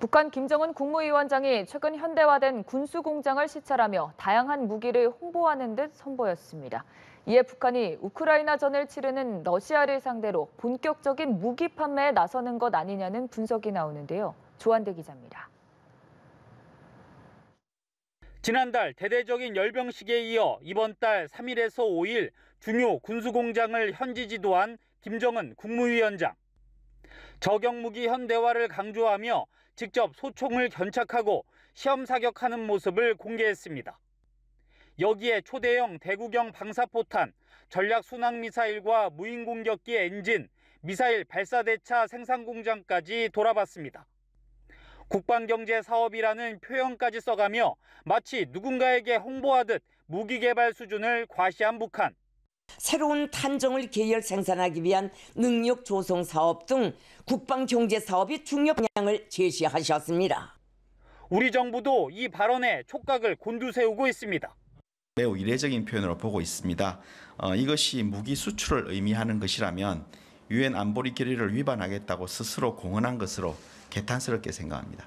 북한 김정은 국무위원장이 최근 현대화된 군수 공장을 시찰하며 다양한 무기를 홍보하는 듯 선보였습니다. 이에 북한이 우크라이나전을 치르는 러시아를 상대로 본격적인 무기 판매에 나서는 것 아니냐는 분석이 나오는데요. 조한대 기자입니다. 지난달 대대적인 열병 식에 이어 이번 달 3일에서 5일 중요 군수 공장을 현지 지도한 김정은 국무위원장. 저격무기 현대화를 강조하며 직접 소총을 견착하고 시험 사격하는 모습을 공개했습니다. 여기에 초대형 대구경 방사포탄, 전략순항미사일과 무인공격기 엔진, 미사일 발사대차 생산공장까지 돌아봤습니다. 국방경제사업이라는 표현까지 써가며 마치 누군가에게 홍보하듯 무기개발 수준을 과시한 북한. 새로운 탄정을 계열 생산하기 위한 능력 조성 사업 등 국방 경제 사업이 중요 방향을 제시하셨습니다. 우리 정부도 이 발언에 촉각을 곤두세우고 있습니다. 매우 이례적인 표현으로 보고 있습니다. 어, 이것이 무기 수출을 의미하는 것이라면 유엔 안보리 결의를 위반하겠다고 스스로 공언한 것으로 개탄스럽게 생각합니다.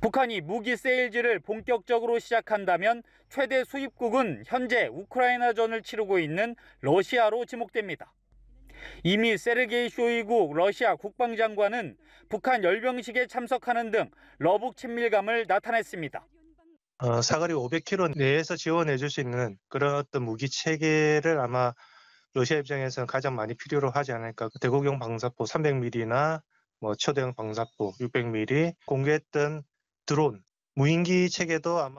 북한이 무기 세일즈를 본격적으로 시작한다면 최대 수입국은 현재 우크라이나전을 치르고 있는 러시아로 지목됩니다. 이미 세르게이 쇼이구 러시아 국방장관은 북한 열병식에 참석하는 등 러북 친밀감을 나타냈습니다. 어, 사거리 500km 내에서 지원해 줄수 있는 그런 어떤 무기 체계를 아마 러시아 입장에서는 가장 많이 필요로 하지 않을까. 그 대구용 방사포 300mm나 뭐 초대형 방사포 600mm 공개했던 드론, 무인기 체계도 아마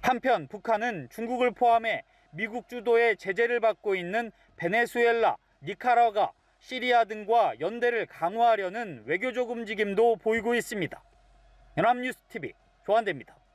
한편 북한은 중국을 포함해 미국 주도의 제재를 받고 있는 베네수엘라, 니카라과 시리아 등과 연대를 강화하려는 외교적 움직임도 보이고 있습니다. 연합뉴스 TV 조한대입니다.